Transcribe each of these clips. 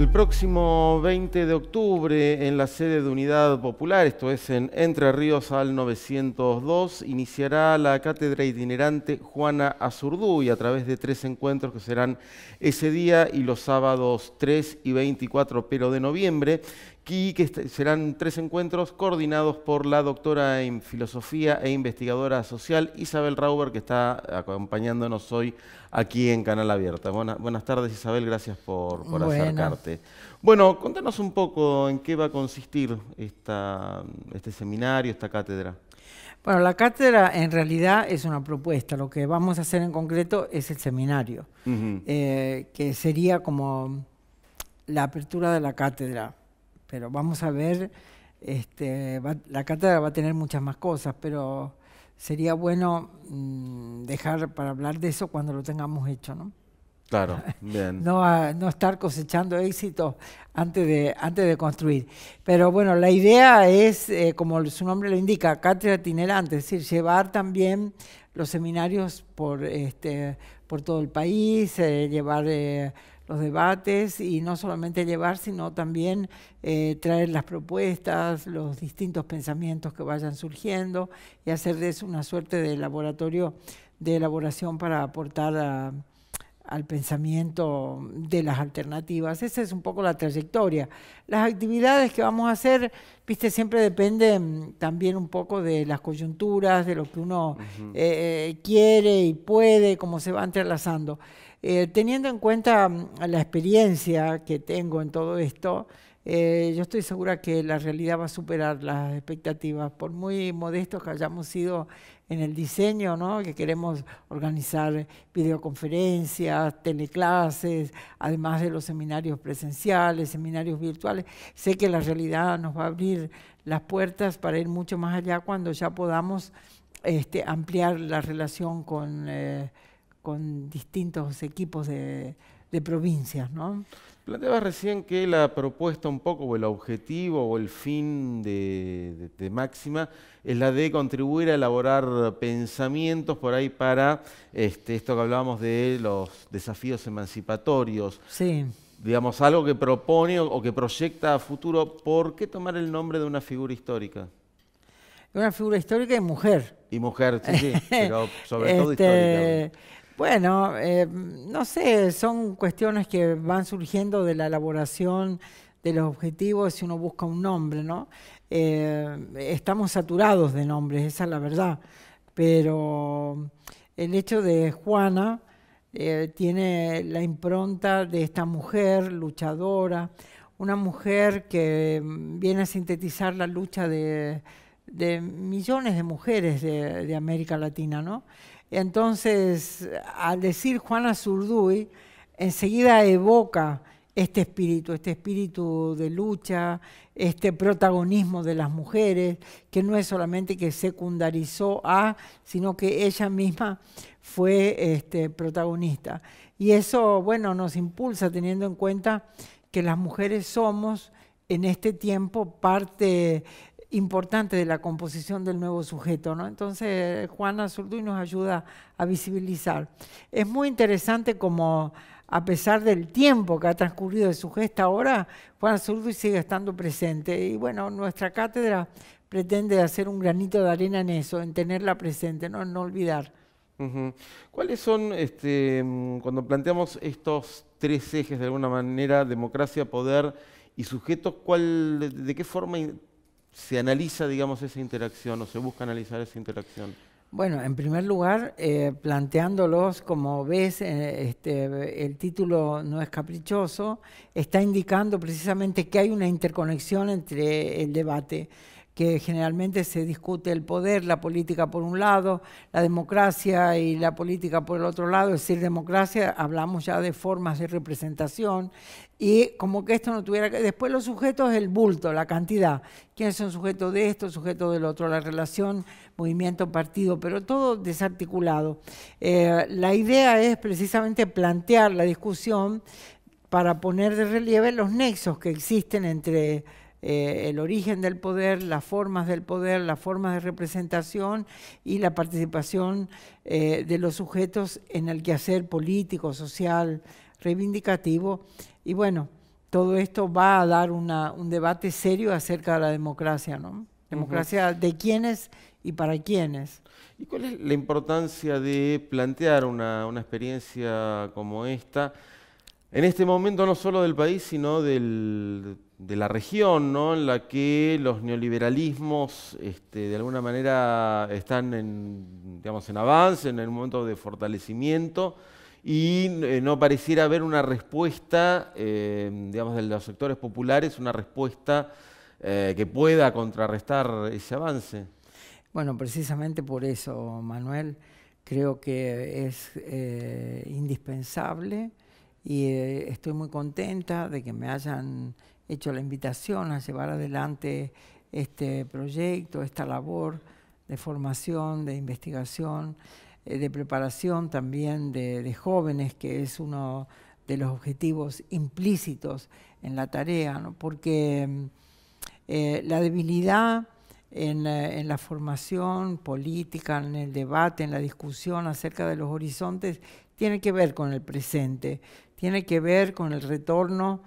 El próximo 20 de octubre, en la sede de Unidad Popular, esto es en Entre Ríos al 902, iniciará la cátedra itinerante Juana Azurduy a través de tres encuentros que serán ese día y los sábados 3 y 24 pero de noviembre, que serán tres encuentros coordinados por la doctora en filosofía e investigadora social Isabel Rauber, que está acompañándonos hoy aquí en Canal Abierta. buenas tardes Isabel, gracias por, acercarte. Bueno, contanos un poco en qué va a consistir este seminario, esta cátedra. Bueno, la cátedra en realidad es una propuesta. Lo que vamos a hacer en concreto es el seminario, eh, que sería como la apertura de la cátedra pero vamos a ver, este, la cátedra va a tener muchas más cosas, pero sería bueno mm, dejar para hablar de eso cuando lo tengamos hecho, ¿no? Claro, bien. no, estar cosechando éxito antes de, antes de construir. Pero bueno, la idea es, eh, como su nombre lo indica, cátedra itinerante, es decir, llevar también los seminarios por, este, por todo el país, eh, llevar eh, los debates y no solamente llevar, sino también eh, traer las propuestas, los distintos pensamientos que vayan surgiendo y hacer de eso una suerte de laboratorio de elaboración para aportar al pensamiento de las alternativas. Esa es un poco la trayectoria. Las actividades que vamos a hacer, viste, siempre dependen mm, también un poco de las coyunturas, de lo que uno eh, eh, quiere y puede, cómo se va entrelazando. Eh, teniendo en cuenta mm, la experiencia que tengo en todo esto, eh, yo estoy segura que la realidad va a superar las expectativas, por muy modestos que hayamos sido en el diseño, ¿no? que queremos organizar videoconferencias, teleclases, además de los seminarios presenciales, seminarios virtuales. Sé que la realidad nos va a abrir las puertas para ir mucho más allá cuando ya podamos este, ampliar la relación con... Eh, con distintos equipos de, provincias. Planteabas recién que la propuesta un poco, o el objetivo, o el fin de, Máxima, es la de contribuir a elaborar pensamientos por ahí para este, esto que hablábamos de los desafíos emancipatorios. Sí. Digamos, algo que propone o, que proyecta a futuro, ¿por qué tomar el nombre de una figura histórica? Una figura histórica y mujer. Y mujer, sí, sí, pero sobre todo este, histórica. Bueno, eh, no sé, son cuestiones que van surgiendo de la elaboración de los objetivos si uno busca un nombre, ¿no? Eh, estamos saturados de nombres, esa es la verdad, pero el hecho de Juana eh, tiene la impronta de esta mujer luchadora, una mujer que viene a sintetizar la lucha de de millones de mujeres de, América Latina, ¿no? Entonces, al decir Juana Zurduy, enseguida evoca este espíritu, este espíritu de lucha, este protagonismo de las mujeres, que no es solamente que secundarizó a, sino que ella misma fue este, protagonista. Y eso, bueno, nos impulsa teniendo en cuenta que las mujeres somos en este tiempo parte importante de la composición del nuevo sujeto. ¿no? Entonces, Juana Zurduy nos ayuda a visibilizar. Es muy interesante como, a pesar del tiempo que ha transcurrido de su gesta ahora, Juan Azurduy sigue estando presente. Y bueno, nuestra cátedra pretende hacer un granito de arena en eso, en tenerla presente, no, en no olvidar. ¿Cuáles son, este, mm, cuando planteamos estos tres ejes de alguna manera, democracia, poder y sujetos, ¿cuál, de qué forma se analiza, digamos, esa interacción o se busca analizar esa interacción? Bueno, en primer lugar, eh, planteándolos, como ves, eh, este, el título no es caprichoso, está indicando precisamente que hay una interconexión entre el debate que generalmente se discute el poder, la política por un lado, la democracia y la política por el otro lado, es decir, democracia, hablamos ya de formas de representación, y como que esto no tuviera que... Después los sujetos, el bulto, la cantidad, quiénes son sujetos de esto, sujetos del otro, la relación, movimiento, partido, pero todo desarticulado. Eh, la idea es precisamente plantear la discusión para poner de relieve los nexos que existen entre eh, el origen del poder, las formas del poder, las formas de representación y la participación eh, de los sujetos en el quehacer político, social, reivindicativo. Y bueno, todo esto va a dar un debate serio acerca de la democracia, ¿no? Democracia de quiénes y para quiénes. ¿Y cuál es la importancia de plantear una, una experiencia como esta? En este momento no solo del país, sino del de la región, en la que los neoliberalismos este, de alguna manera están en, digamos, en avance, en el momento de fortalecimiento, y eh, no pareciera haber una respuesta, eh, digamos, de los sectores populares, una respuesta eh, que pueda contrarrestar ese avance. Bueno, precisamente por eso, Manuel, creo que es indispensable y estoy muy contenta de que me hayan hecho la invitación a llevar adelante este proyecto, esta labor de formación, de investigación, eh, de preparación también de, jóvenes, que es uno de los objetivos implícitos en la tarea, porque mm, eh, la debilidad en, eh, en, la formación política, en el debate, en la discusión acerca de los horizontes, tiene que ver con el presente, tiene que ver con el retorno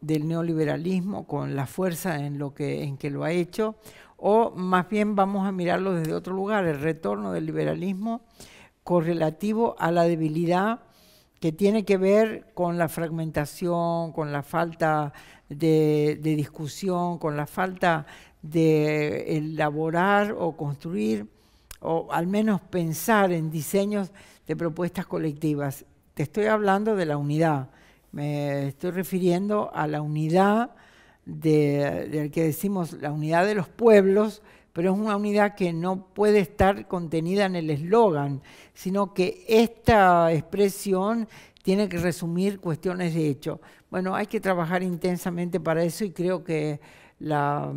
del neoliberalismo con la fuerza en, lo que, en que lo ha hecho, o más bien vamos a mirarlo desde otro lugar, el retorno del liberalismo correlativo a la debilidad que tiene que ver con la fragmentación, con la falta de discusión, con la falta de elaborar o construir o al menos pensar en diseños de propuestas colectivas. Te estoy hablando de la unidad, me estoy refiriendo a la unidad de, del que decimos la unidad de los pueblos, pero es una unidad que no puede estar contenida en el eslogan, sino que esta expresión tiene que resumir cuestiones de hecho. Bueno, hay que trabajar intensamente para eso y creo que la,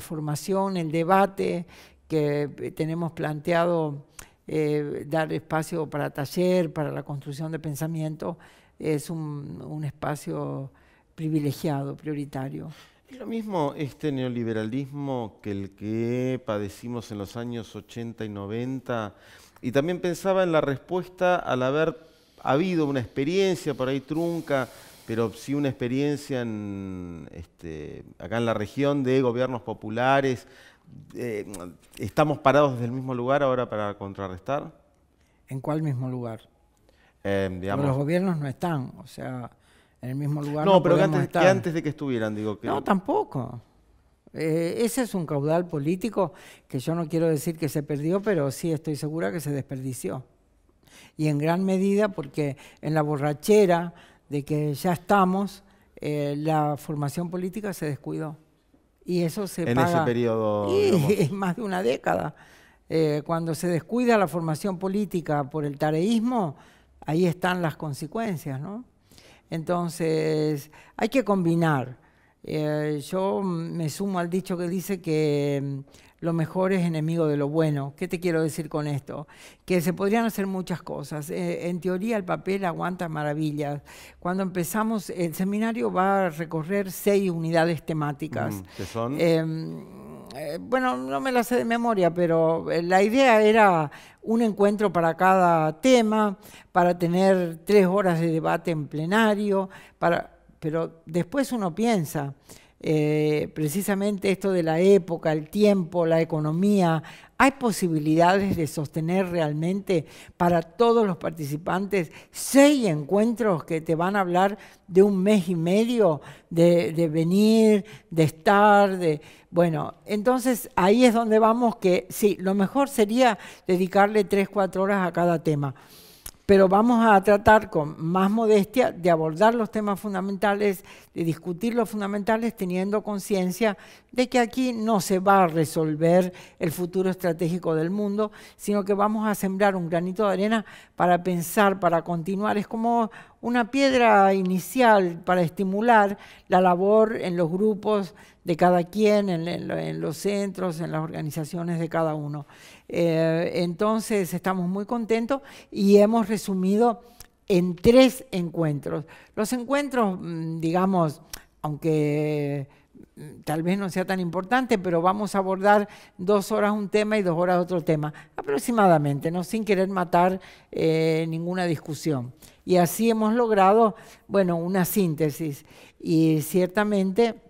formación, el debate que tenemos planteado, eh, dar espacio para taller, para la construcción de pensamiento, es un, espacio privilegiado, prioritario. ¿Es lo mismo este neoliberalismo que el que padecimos en los años 80 y 90? Y también pensaba en la respuesta al haber habido una experiencia por ahí trunca, pero sí una experiencia este, acá en la región de gobiernos populares. Eh, ¿Estamos parados desde el mismo lugar ahora para contrarrestar? ¿En cuál mismo lugar? Em, los gobiernos no están, o sea, en el mismo lugar. No, pero que antes, de que estuvieran, digo que... No, tampoco. Eh, ese es un caudal político que yo no quiero decir que se perdió, pero sí estoy segura que se desperdició. Y en gran medida porque en la borrachera de que ya estamos, eh, la formación política se descuidó. Y eso se en ese periodo. es más de una década. Eh, cuando se descuida la formación política por el tareísmo, ahí están las consecuencias, ¿no? Entonces, hay que combinar. Eh, yo me sumo al dicho que dice que mm, lo mejor es enemigo de lo bueno. ¿Qué te quiero decir con esto? Que se podrían hacer muchas cosas. Eh, en teoría el papel aguanta maravillas. Cuando empezamos, el seminario va a recorrer seis unidades temáticas. Mm, son? Em, eh, bueno, no me la sé de memoria, pero eh, la idea era un encuentro para cada tema, para tener tres horas de debate en plenario, para, pero después uno piensa, eh, precisamente esto de la época, el tiempo, la economía, ¿hay posibilidades de sostener realmente para todos los participantes seis encuentros que te van a hablar de un mes y medio de, de venir, de estar, de... Bueno, entonces ahí es donde vamos que sí, lo mejor sería dedicarle tres, cuatro horas a cada tema pero vamos a tratar con más modestia de abordar los temas fundamentales, de discutir los fundamentales, teniendo conciencia de que aquí no se va a resolver el futuro estratégico del mundo, sino que vamos a sembrar un granito de arena para pensar, para continuar. Es como una piedra inicial para estimular la labor en los grupos de cada quien, en, los centros, en las organizaciones de cada uno. Eh, entonces estamos muy contentos y hemos resumido en tres encuentros. Los encuentros, mm, digamos, aunque mm, tal vez no sea tan importante, pero vamos a abordar dos horas un tema y dos horas otro tema, aproximadamente, ¿no? sin querer matar eh, ninguna discusión. Y así hemos logrado, bueno, una síntesis. Y ciertamente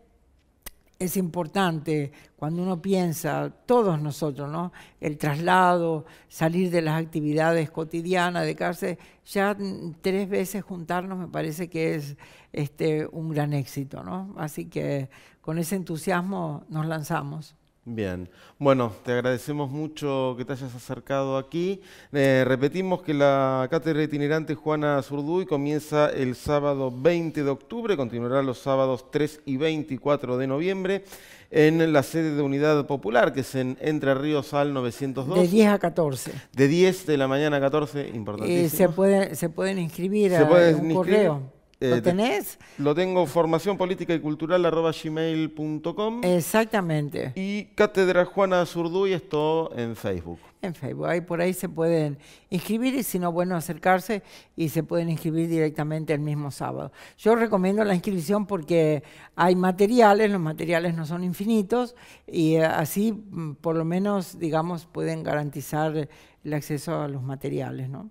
es importante cuando uno piensa, todos nosotros, ¿no? El traslado, salir de las actividades cotidianas, de cárcel, ya tres veces juntarnos me parece que es este, un gran éxito, ¿no? Así que con ese entusiasmo nos lanzamos. Bien, bueno, te agradecemos mucho que te hayas acercado aquí. Eh, repetimos que la cátedra itinerante Juana Zurduy comienza el sábado 20 de octubre, continuará los sábados 3 y 24 de noviembre en la sede de Unidad Popular, que es en Entre Ríos al 902. De 10 a 14. De 10 de la mañana a 14, importantísimo. y eh, se, puede, se pueden inscribir ¿Se un correo. ¿Lo eh, tenés? Lo tengo, formación política y cultural gmail.com. Exactamente. Y Cátedra Juana Azurduy, esto en Facebook. En Facebook, ahí por ahí se pueden inscribir y si no, bueno, acercarse y se pueden inscribir directamente el mismo sábado. Yo recomiendo la inscripción porque hay materiales, los materiales no son infinitos y eh, así mm, por lo menos, digamos, pueden garantizar el acceso a los materiales, ¿no?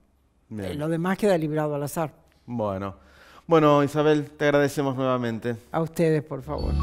Eh, lo demás queda librado al azar. Bueno. Bueno, Isabel, te agradecemos nuevamente. A ustedes, por favor.